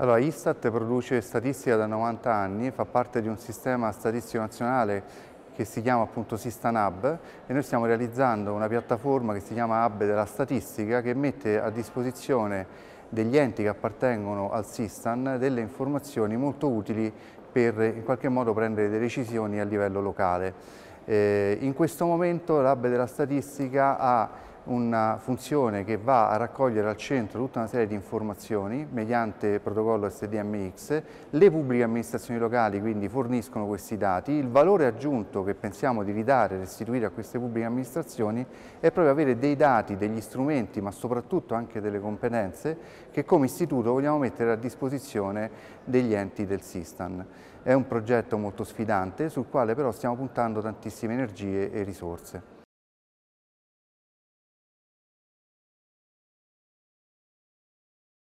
Allora, Istat produce statistica da 90 anni, fa parte di un sistema statistico nazionale che si chiama appunto Sistan Hub e noi stiamo realizzando una piattaforma che si chiama Hub della Statistica che mette a disposizione degli enti che appartengono al Sistan delle informazioni molto utili per in qualche modo prendere delle decisioni a livello locale. Eh, in questo momento l'Hub della Statistica ha una funzione che va a raccogliere al centro tutta una serie di informazioni mediante protocollo SDMX, le pubbliche amministrazioni locali quindi forniscono questi dati, il valore aggiunto che pensiamo di ridare, e restituire a queste pubbliche amministrazioni è proprio avere dei dati, degli strumenti ma soprattutto anche delle competenze che come istituto vogliamo mettere a disposizione degli enti del Sistan. È un progetto molto sfidante sul quale però stiamo puntando tantissime energie e risorse.